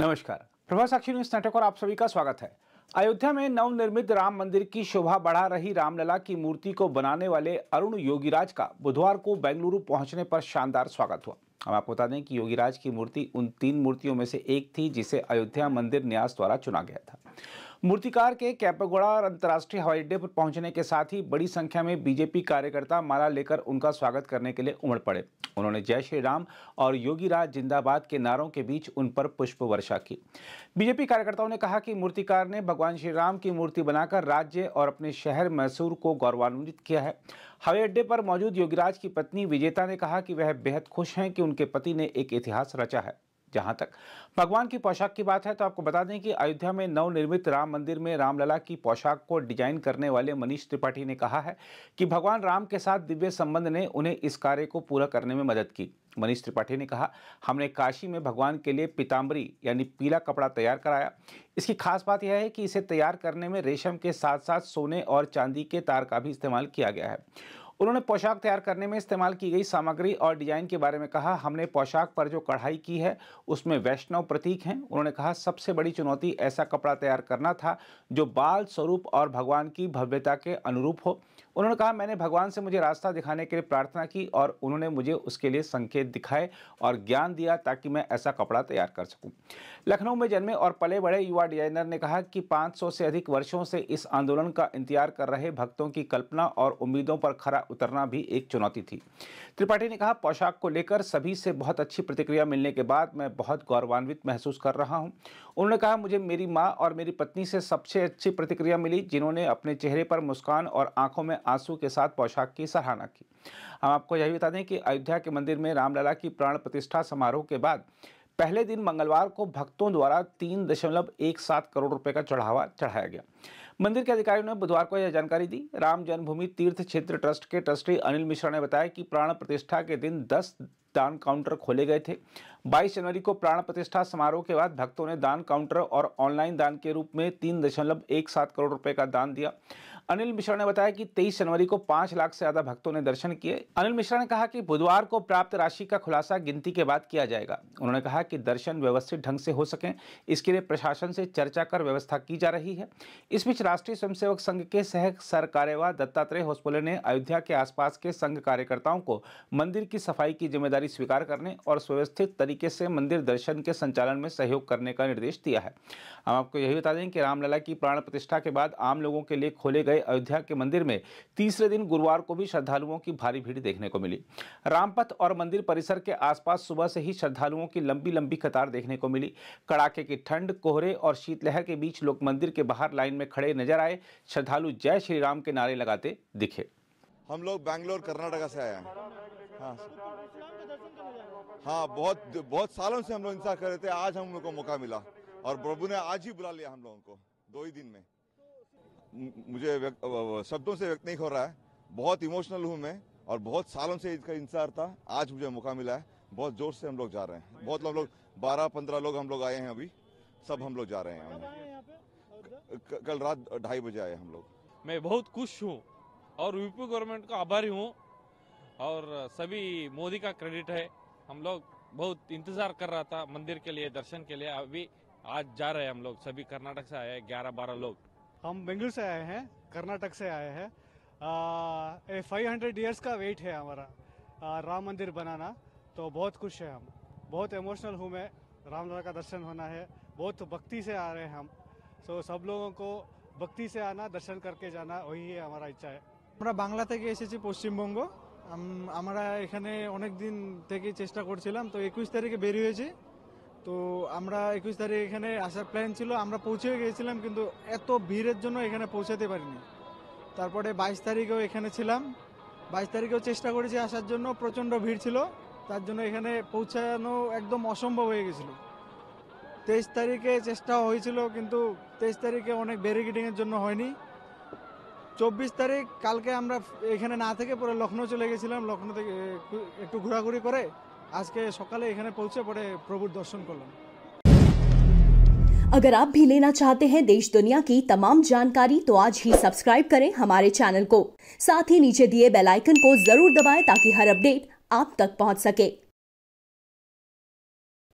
नमस्कार प्रभा साक्षी न्यूज नाटक और आप सभी का स्वागत है अयोध्या में नवनिर्मित राम मंदिर की शोभा बढ़ा रही रामलला की मूर्ति को बनाने वाले अरुण योगीराज का बुधवार को बेंगलुरु पहुंचने पर शानदार स्वागत हुआ हम आपको बता दें कि योगीराज की मूर्ति उन तीन मूर्तियों में से एक थी जिसे अयोध्या मंदिर न्यास द्वारा चुना गया था मूर्तिकार के कैपेगोड़ा और अंतर्राष्ट्रीय हवाई अड्डे पर पहुंचने के साथ ही बड़ी संख्या में बीजेपी कार्यकर्ता माला लेकर उनका स्वागत करने के लिए उमड़ पड़े उन्होंने जय श्री राम और योगी राज जिंदाबाद के नारों के बीच उन पर पुष्प वर्षा की बीजेपी कार्यकर्ताओं ने कहा कि मूर्तिकार ने भगवान श्री राम की मूर्ति बनाकर राज्य और अपने शहर मैसूर को गौरवान्वित किया है हवाई अड्डे पर मौजूद योगीराज की पत्नी विजेता ने कहा कि वह बेहद खुश हैं कि उनके पति ने एक इतिहास रचा है जहां तक भगवान की पोशाक की बात है तो आपको बता दें कि अयोध्या में नवनिर्मित राम मंदिर में रामलला की पोशाक को डिजाइन करने वाले मनीष त्रिपाठी ने कहा है कि भगवान राम के साथ दिव्य संबंध ने उन्हें इस कार्य को पूरा करने में मदद की मनीष त्रिपाठी ने कहा हमने काशी में भगवान के लिए पीताम्बरी यानी पीला कपड़ा तैयार कराया इसकी खास बात यह है कि इसे तैयार करने में रेशम के साथ साथ सोने और चांदी के तार का भी इस्तेमाल किया गया है उन्होंने पोशाक तैयार करने में इस्तेमाल की गई सामग्री और डिजाइन के बारे में कहा हमने पोशाक पर जो कढ़ाई की है उसमें वैष्णव प्रतीक हैं उन्होंने कहा सबसे बड़ी चुनौती ऐसा कपड़ा तैयार करना था जो बाल स्वरूप और भगवान की भव्यता के अनुरूप हो उन्होंने कहा मैंने भगवान से मुझे रास्ता दिखाने के लिए प्रार्थना की और उन्होंने मुझे उसके लिए संकेत दिखाए और ज्ञान दिया ताकि मैं ऐसा कपड़ा तैयार कर सकूं लखनऊ में जन्मे और पले बड़े युवा डिजाइनर ने कहा कि 500 से अधिक वर्षों से इस आंदोलन का इंतजार कर रहे भक्तों की कल्पना और उम्मीदों पर खरा उतरना भी एक चुनौती थी त्रिपाठी ने कहा पोशाक को लेकर सभी से बहुत अच्छी प्रतिक्रिया मिलने के बाद मैं बहुत गौरवान्वित महसूस कर रहा हूं उन्होंने कहा मुझे मेरी माँ और मेरी पत्नी से सबसे अच्छी प्रतिक्रिया मिली जिन्होंने अपने चेहरे पर मुस्कान और आंखों में आंसू के साथ पोशाक की सराहना की हम आपको यह बता दें कि अयोध्या के मंदिर में रामलला की प्राण प्रतिष्ठा समारोह के बाद पहले दिन मंगलवार को भक्तों द्वारा तीन दशमलव एक सात करोड़ रुपए का चढ़ावा चढ़ाया गया मंदिर के अधिकारियों ने बुधवार को यह जानकारी दी राम जन्मभूमि तीर्थ क्षेत्र ट्रस्ट के ट्रस्टी अनिल मिश्रा ने बताया कि प्राण प्रतिष्ठा के दिन दस दान काउंटर खोले गए थे 22 जनवरी को प्राण प्रतिष्ठा समारोह के बाद भक्तों ने दान काउंटर और ऑनलाइन दान के रूप में तीन दशमलव एक सात करोड़ रुपए का दान दिया अनिल मिश्रा ने बताया कि 23 जनवरी को 5 लाख से ज्यादा भक्तों ने दर्शन किए अनिल मिश्रा ने कहा कि बुधवार को प्राप्त राशि का खुलासा गिनती के बाद किया जाएगा उन्होंने कहा कि दर्शन व्यवस्थित ढंग से हो सके इसके लिए प्रशासन से चर्चा कर व्यवस्था की जा रही है इस बीच राष्ट्रीय स्वयंसेवक संघ के सह सर कार्यवाह दत्तात्रेय होस्पोले ने अयोध्या के आसपास के संघ कार्यकर्ताओं को मंदिर की सफाई की जिम्मेदारी स्वीकार करने और सुव्यवस्थित तरीके से मंदिर दर्शन के संचालन में सहयोग करने का निर्देश दिया है हम आपको यही बता दें कि रामलला की प्राण प्रतिष्ठा के बाद आम लोगों के लिए खोले गए गए अयोध्या के मंदिर में तीसरे दिन गुरुवार को भी श्रद्धालुओं की भारी भीड़ देखने को मिली रामपथ और मंदिर परिसर के आसपास सुबह से ही श्रद्धालुओं की लंबी लंबी कतार देखने को मिली कड़ाके की ठंड कोहरे और शीतलहर के बीच लोग मंदिर के बाहर लाइन में खड़े नजर आए श्रद्धालु जय श्री राम के नारे लगाते दिखे हम लोग बैंगलोर कर्नाटका से आए हैं हाँ हाँ बहुत बहुत सालों से हम लोग इंतजार कर रहे थे आज हम लोग को मौका मिला और प्रभु ने आज ही बुला लिया हम लोगों को दो ही दिन में मुझे शब्दों से व्यक्त नहीं हो रहा है बहुत इमोशनल हूँ मैं और बहुत सालों से इसका इंतजार था आज मुझे मौका मिला है बहुत जोर से हम लोग जा रहे हैं बहुत लोग बारह पंद्रह लोग हम लोग आए हैं अभी सब हम लोग जा रहे हैं कल रात ढाई बजे आए हम लोग मैं बहुत खुश हूँ और यूपी गवर्नमेंट का आभारी हूँ और सभी मोदी का क्रेडिट है हम लोग बहुत इंतजार कर रहा था मंदिर के लिए दर्शन के लिए अभी आज जा रहे हैं हम लोग सभी कर्नाटक से आए ग्यारह बारह लोग हम बेंगलुरु से आए हैं कर्नाटक से आए हैं फाइव हंड्रेड ईयर्स का वेट है हमारा राम मंदिर बनाना तो बहुत खुश है हम बहुत इमोशनल हूँ मैं राम लला का दर्शन होना है बहुत भक्ति से आ रहे हैं हम सो so, सब लोगों को भक्ति से आना दर्शन करके जाना वही है हमारा इच्छा है बांग्ला थे इसे पश्चिम बंग हमारा एखे अनेक दिन थे चेष्टा कर तो एक तारीखे बैरिए তো আমরা একুশ তারিখ এখানে আসার প্ল্যান ছিল আমরা পৌঁছে গিয়েছিলাম কিন্তু এত ভিড়ের জন্য এখানে পৌঁছাতে পারিনি তারপরে বাইশ তারিখেও এখানে ছিলাম বাইশ তারিখেও চেষ্টা করেছি আসার জন্য প্রচণ্ড ভিড় ছিল তার জন্য এখানে পৌঁছানো একদম অসম্ভব হয়ে গেছিলো তেইশ তারিখে চেষ্টা হয়েছিল কিন্তু তেইশ তারিখে অনেক ব্যারিকেডিংয়ের জন্য হয়নি চব্বিশ তারিখ কালকে আমরা এখানে না থেকে পরে লখনৌ চলে গেছিলাম লখনৌ থেকে একটু ঘোরাঘুরি করে আজকে সকালে এখানে পৌঁছে পরে প্রভুর দর্শন করলাম अगर आप भी लेना चाहते हैं देश दुनिया की तमाम जानकारी तो आज ही सब्सक्राइब करें हमारे चैनल को साथ ही नीचे दिए बेल आइकन को जरूर दबाएं ताकि हर अपडेट आप तक पहुंच सके